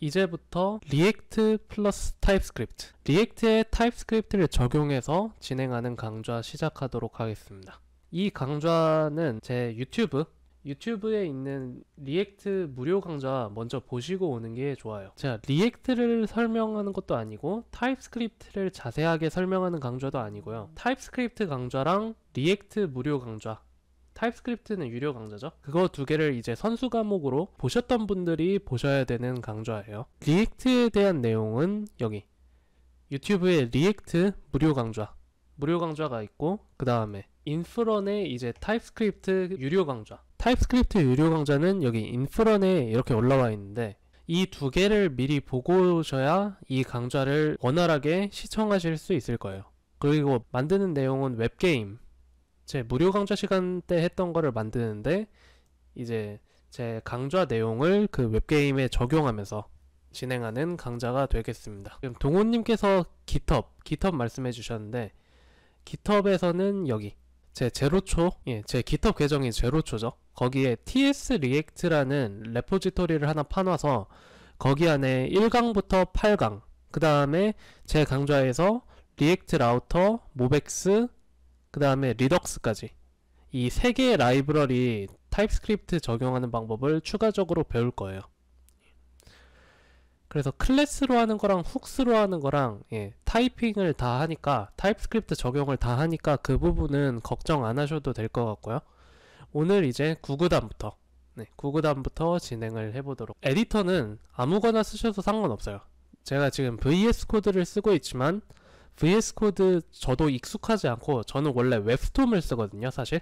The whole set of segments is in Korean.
이제부터 리액트 플러스 타입스크립트 리액트의 타입스크립트를 적용해서 진행하는 강좌 시작하도록 하겠습니다 이 강좌는 제 유튜브 유튜브에 있는 리액트 무료 강좌 먼저 보시고 오는 게 좋아요 제가 리액트를 설명하는 것도 아니고 타입스크립트를 자세하게 설명하는 강좌도 아니고요 타입스크립트 강좌랑 리액트 무료 강좌 타입스크립트는 유료 강좌죠. 그거 두 개를 이제 선수 과목으로 보셨던 분들이 보셔야 되는 강좌예요. 리액트에 대한 내용은 여기 유튜브에 리액트 무료 강좌 무료 강좌가 있고 그 다음에 인프런에 이제 타입스크립트 유료 강좌 타입스크립트 유료 강좌는 여기 인프런에 이렇게 올라와 있는데 이 두 개를 미리 보고 오셔야 이 강좌를 원활하게 시청하실 수 있을 거예요. 그리고 만드는 내용은 웹게임 제 무료 강좌 시간 때 했던 거를 만드는데 이제 제 강좌 내용을 그 웹게임에 적용하면서 진행하는 강좌가 되겠습니다. 지금 동호님께서 기텁, 기텁 말씀해 주셨는데 기텁에서는 여기 제 제로초, 예, 제 기텁 계정이 제로초죠. 거기에 ts react라는 레포지토리를 하나 파놔서 거기 안에 1강부터 8강, 그 다음에 제 강좌에서 리액트 라우터, 모백스, 그 다음에 리덕스까지 이 세 개의 라이브러리 타입스크립트 적용하는 방법을 추가적으로 배울 거예요. 그래서 클래스로 하는 거랑 훅스로 하는 거랑 예, 타이핑을 다 하니까 타입스크립트 적용을 다 하니까 그 부분은 걱정 안 하셔도 될 것 같고요. 오늘 이제 구구단부터 네, 구구단부터 진행을 해보도록 에디터는 아무거나 쓰셔도 상관없어요. 제가 지금 VS 코드를 쓰고 있지만 VS 코드 저도 익숙하지 않고 저는 원래 웹스톰을 쓰거든요, 사실.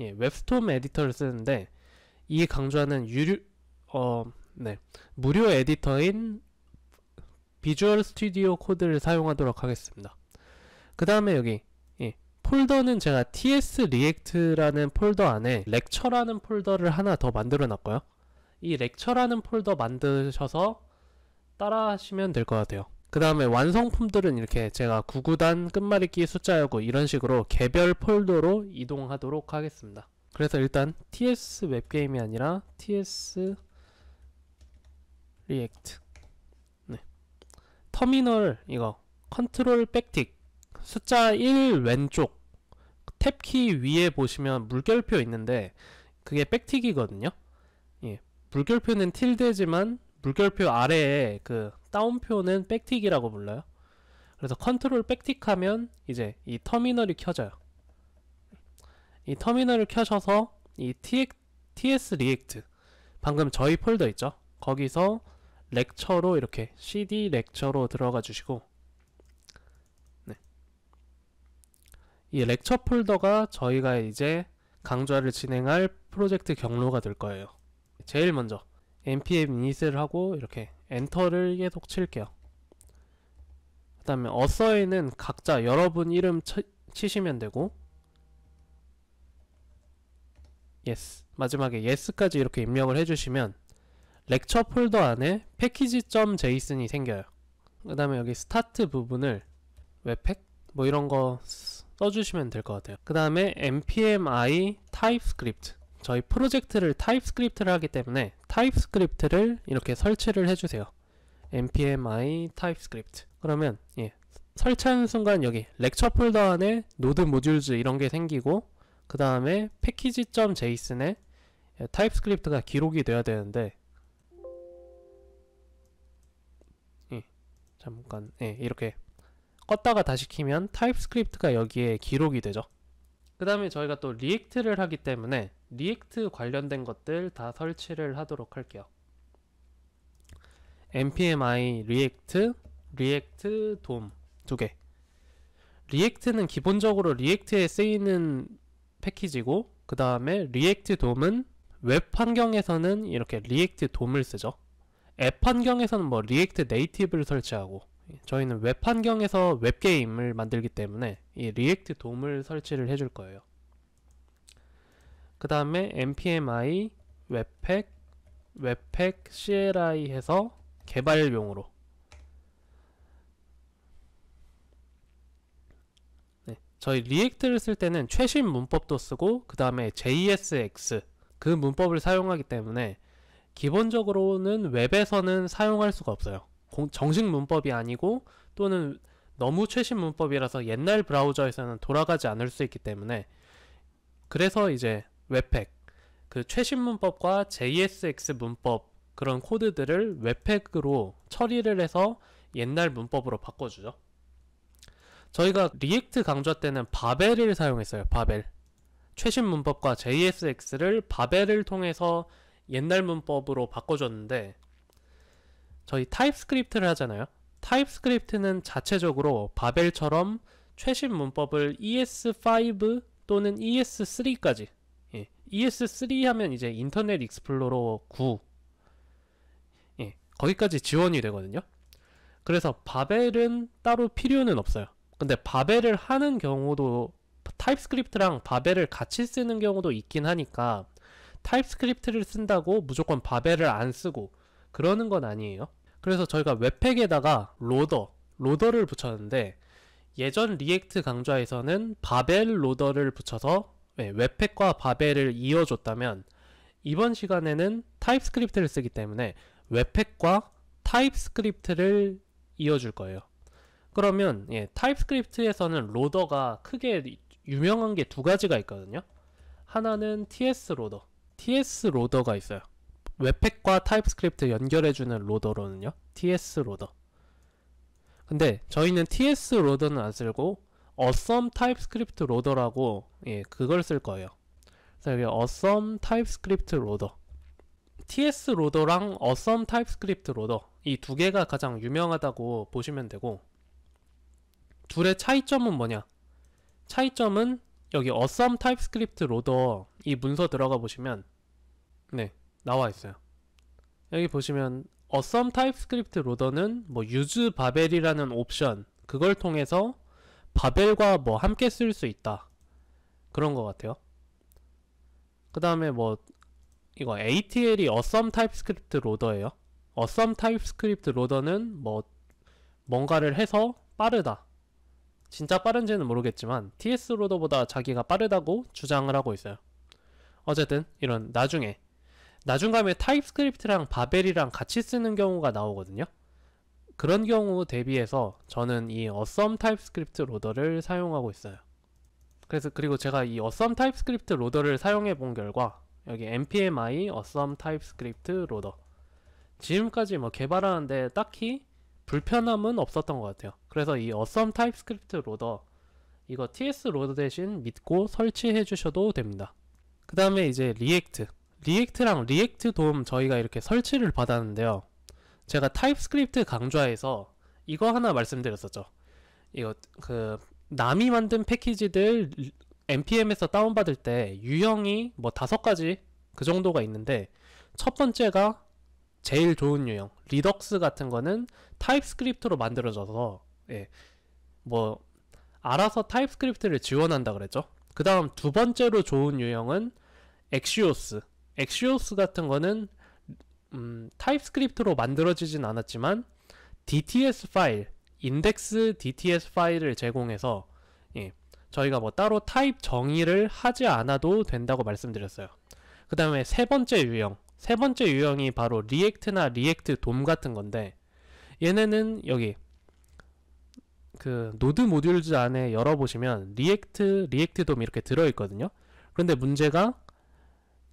예, 웹스톰 에디터를 쓰는데 이 강좌는 유료 어, 네. 무료 에디터인 비주얼 스튜디오 코드를 사용하도록 하겠습니다. 그다음에 여기 예, 폴더는 제가 TS 리액트라는 폴더 안에 렉처라는 폴더를 하나 더 만들어 놨고요. 이 렉처라는 폴더 만드셔서 따라 하시면 될 것 같아요. 그 다음에 완성품들은 이렇게 제가 구구단 끝말잇기 숫자여고 이런 식으로 개별 폴더로 이동하도록 하겠습니다. 그래서 일단 ts 웹게임이 아니라 ts r 리액트 네. 터미널 이거 컨트롤 백틱 숫자 1 왼쪽 탭키 위에 보시면 물결표 있는데 그게 백틱이거든요 예. 물결표는 틸드지만 물결표 아래에 그 다운표는 백틱이라고 불러요. 그래서 컨트롤 백틱하면 이제 이 터미널이 켜져요. 이 터미널을 켜셔서 이 TX, TS 리액트 방금 저희 폴더 있죠? 거기서 렉처로 이렇게 CD 렉처로 들어가 주시고 네. 이 렉처 폴더가 저희가 이제 강좌를 진행할 프로젝트 경로가 될 거예요. 제일 먼저 npm init을 하고 이렇게 엔터를 계속 칠게요. 그 다음에 어서에는 각자 여러분 이름 치, 치시면 되고 yes 마지막에 yes까지 이렇게 입력을 해주시면 렉처 폴더 안에 패키지.json이 생겨요. 그 다음에 여기 스타트 부분을 웹팩 뭐 이런 거 써주시면 될 것 같아요. 그 다음에 npmi typescript 저희 프로젝트를 타입스크립트를 하기 때문에 타입스크립트를 이렇게 설치를 해주세요. npm i 타입스크립트 그러면 예, 설치하는 순간 여기 렉처 폴더 안에 노드 모듈즈 이런 게 생기고 그 다음에 패키지.json에 예, 타입스크립트가 기록이 돼야 되는데 예, 잠깐 예, 이렇게 껐다가 다시 키면 타입스크립트가 여기에 기록이 되죠. 그 다음에 저희가 또 리액트를 하기 때문에 리액트 관련된 것들 다 설치를 하도록 할게요. npmi 리액트, 리액트 돔두 개. 리액트는 기본적으로 리액트에 쓰이는 패키지고 그 다음에 리액트 돔은 웹 환경에서는 이렇게 리액트 돔을 쓰죠. 앱 환경에서는 뭐 리액트 네이티브를 설치하고 저희는 웹 환경에서 웹게임을 만들기 때문에 이 리액트 돔을 설치를 해 줄 거예요. 그 다음에 npmi 웹팩 웹팩 CLI 해서 개발용으로 네, 저희 리액트를 쓸 때는 최신 문법도 쓰고 그 다음에 JSX 그 문법을 사용하기 때문에 기본적으로는 웹에서는 사용할 수가 없어요. 공, 정식 문법이 아니고 또는 너무 최신 문법이라서 옛날 브라우저에서는 돌아가지 않을 수 있기 때문에 그래서 이제 웹팩 그 최신 문법과 JSX 문법 그런 코드들을 웹팩으로 처리를 해서 옛날 문법으로 바꿔주죠. 저희가 리액트 강좌 때는 바벨을 사용했어요. 바벨. 최신 문법과 JSX를 바벨을 통해서 옛날 문법으로 바꿔줬는데 저희 타입스크립트를 하잖아요. 타입스크립트는 자체적으로 바벨처럼 최신 문법을 ES5 또는 ES3까지 예. ES3 하면 이제 인터넷 익스플로러 9 예. 거기까지 지원이 되거든요. 그래서 바벨은 따로 필요는 없어요. 근데 바벨을 하는 경우도 타입스크립트랑 바벨을 같이 쓰는 경우도 있긴 하니까 타입스크립트를 쓴다고 무조건 바벨을 안 쓰고 그러는 건 아니에요. 그래서 저희가 웹팩에다가 로더, 로더를 붙였는데 예전 리액트 강좌에서는 바벨 로더를 붙여서 예, 웹팩과 바벨을 이어줬다면 이번 시간에는 타입스크립트를 쓰기 때문에 웹팩과 타입스크립트를 이어줄 거예요. 그러면 예, 타입스크립트에서는 로더가 크게 유명한 게 두 가지가 있거든요. 하나는 TS 로더, TS 로더가 있어요. 웹팩과 타입스크립트 연결해주는 로더로는요. TS 로더. 근데 저희는 TS 로더는 안 쓰고 awesome t 로더라고 예, 그걸 쓸 거예요. 그래서 여기 awesome t 로더. TS 로더랑 awesome t 로더 이 두 개가 가장 유명하다고 보시면 되고 둘의 차이점은 뭐냐? 차이점은 여기 awesome t 로더 이 문서 들어가 보시면 네 나와 있어요. 여기 보시면 어썸 타입스크립트 로더는 뭐 유즈 바벨이라는 옵션 그걸 통해서 바벨과 뭐 함께 쓸 수 있다 그런 것 같아요. 그 다음에 뭐 이거 ATL이 어썸 타입스크립트 로더예요. 어썸 타입스크립트 로더는 뭐 뭔가를 해서 빠르다. 진짜 빠른지는 모르겠지만 TS 로더보다 자기가 빠르다고 주장을 하고 있어요. 어쨌든 이런 나중에 나중 가면 타입스크립트랑 바벨이랑 같이 쓰는 경우가 나오거든요. 그런 경우 대비해서 저는 이 어썸 타입스크립트 로더를 사용하고 있어요. 그래서 그리고 제가 이 어썸 타입스크립트 로더를 사용해 본 결과 여기 npmi 어썸 타입스크립트 로더 지금까지 뭐 개발하는데 딱히 불편함은 없었던 것 같아요. 그래서 이 어썸 타입스크립트 로더 이거 ts 로더 대신 믿고 설치해 주셔도 됩니다. 그 다음에 이제 리액트 리액트랑 리액트 도움 저희가 이렇게 설치를 받았는데요. 제가 타입스크립트 강좌에서 이거 하나 말씀드렸었죠. 이거 그 남이 만든 패키지들 npm에서 다운받을 때 유형이 뭐 다섯 가지 그 정도가 있는데 첫 번째가 제일 좋은 유형 리덕스 같은 거는 타입스크립트로 만들어져서 예, 뭐 알아서 타입스크립트를 지원한다 그랬죠. 그 다음 두 번째로 좋은 유형은 엑시오스 엑시오스 같은 거는 음, 타입스크립트로 만들어지진 않았지만 DTS 파일, 인덱스 DTS 파일을 제공해서 예, 저희가 뭐 따로 타입 정의를 하지 않아도 된다고 말씀드렸어요. 그 다음에 세 번째 유형, 세 번째 유형이 바로 리액트나 리액트 돔 같은 건데 얘네는 여기 그 노드 모듈즈 안에 열어보시면 리액트, 리액트 돔 이렇게 들어있거든요. 그런데 문제가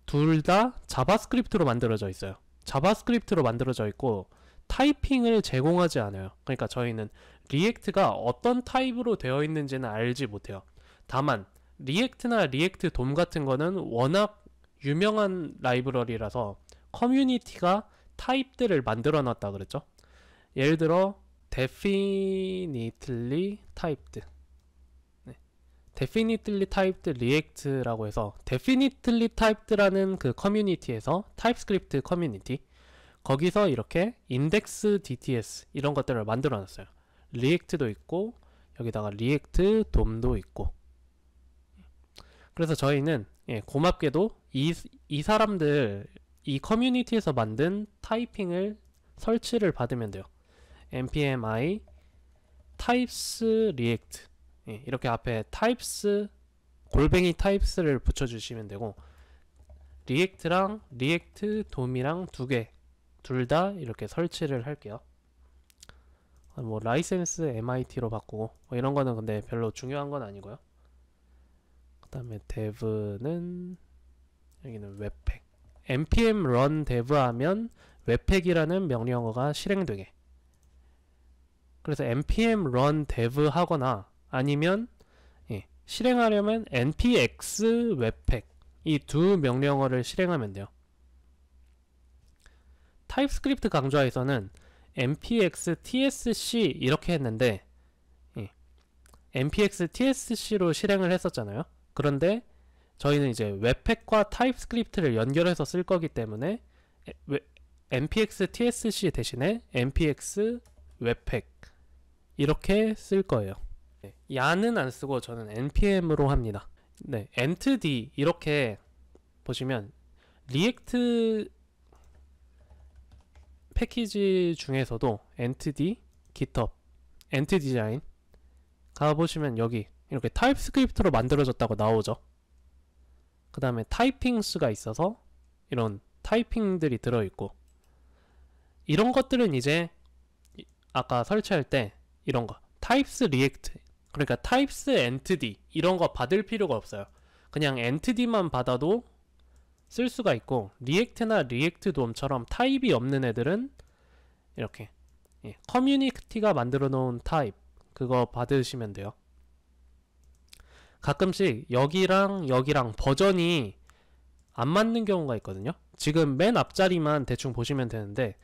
둘다 자바스크립트로 만들어져 있어요. 자바스크립트로 만들어져 있고 타이핑을 제공하지 않아요. 그러니까 저희는 리액트가 어떤 타입으로 되어 있는지는 알지 못해요. 다만 리액트나 리액트 돔 같은 거는 워낙 유명한 라이브러리라서 커뮤니티가 타입들을 만들어 놨다 그랬죠. 예를 들어 definitely typed definitely typed react라고 해서 definitely typed라는 그 커뮤니티에서 TypeScript 커뮤니티 거기서 이렇게 index dts 이런 것들을 만들어 놨어요. react도 있고 여기다가 react dom도 있고 그래서 저희는 예, 고맙게도 이, 이 사람들 이 커뮤니티에서 만든 타이핑을 설치를 받으면 돼요. npm i types react 예, 이렇게 앞에 types 골뱅이 types를 붙여주시면 되고 리액트랑 리액트 돔이랑 두 개 둘 다 이렇게 설치를 할게요. 뭐 라이센스 MIT로 바꾸고 뭐 이런 거는 근데 별로 중요한 건 아니고요. 그 다음에 dev는 여기는 웹팩 npm run dev 하면 웹팩이라는 명령어가 실행되게 그래서 npm run dev 하거나 아니면 예, 실행하려면 npx webpack 이 두 명령어를 실행하면 돼요. 타입스크립트 강좌에서는 npx tsc 이렇게 했는데 예, npx tsc로 실행을 했었잖아요. 그런데 저희는 이제 웹팩과 타입스크립트를 연결해서 쓸 거기 때문에 npx tsc 대신에 npx 웹팩 이렇게 쓸 거예요. 네, 야는 안 쓰고 저는 npm으로 합니다. 네, entd 이렇게 보시면 리액트 패키지 중에서도 entd, github, entdesign 가보시면 여기 이렇게 타입스크립트로 만들어졌다고 나오죠. 그 다음에 타이핑스가 있어서 이런 타이핑들이 들어있고 이런 것들은 이제 아까 설치할 때 이런 거 타입스 리액트 그러니까 types e n t i 이런 거 받을 필요가 없어요. 그냥 e n t i 만 받아도 쓸 수가 있고 리액트나 리액트 돔처럼 타입이 없는 애들은 이렇게 예, 커뮤니티가 만들어 놓은 타입 그거 받으시면 돼요. 가끔씩 여기랑 여기랑 버전이 안 맞는 경우가 있거든요. 지금 맨 앞자리만 대충 보시면 되는데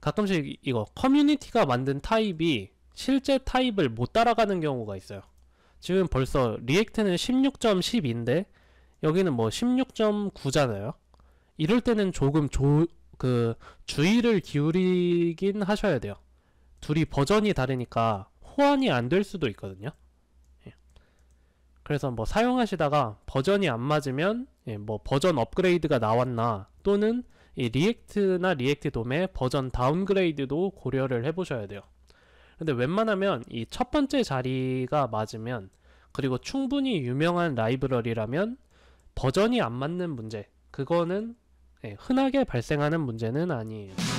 가끔씩 이거 커뮤니티가 만든 타입이 실제 타입을 못 따라가는 경우가 있어요. 지금 벌써 리액트는 16.10인데 여기는 뭐 16.9잖아요. 이럴 때는 조금 조, 그 주의를 기울이긴 하셔야 돼요. 둘이 버전이 다르니까 호환이 안 될 수도 있거든요. 예. 그래서 뭐 사용하시다가 버전이 안 맞으면 예, 뭐 버전 업그레이드가 나왔나 또는 이 리액트나 리액트 돔의 버전 다운그레이드도 고려를 해보셔야 돼요. 근데 웬만하면 이 첫 번째 자리가 맞으면 그리고 충분히 유명한 라이브러리라면 버전이 안 맞는 문제 그거는 예, 흔하게 발생하는 문제는 아니에요.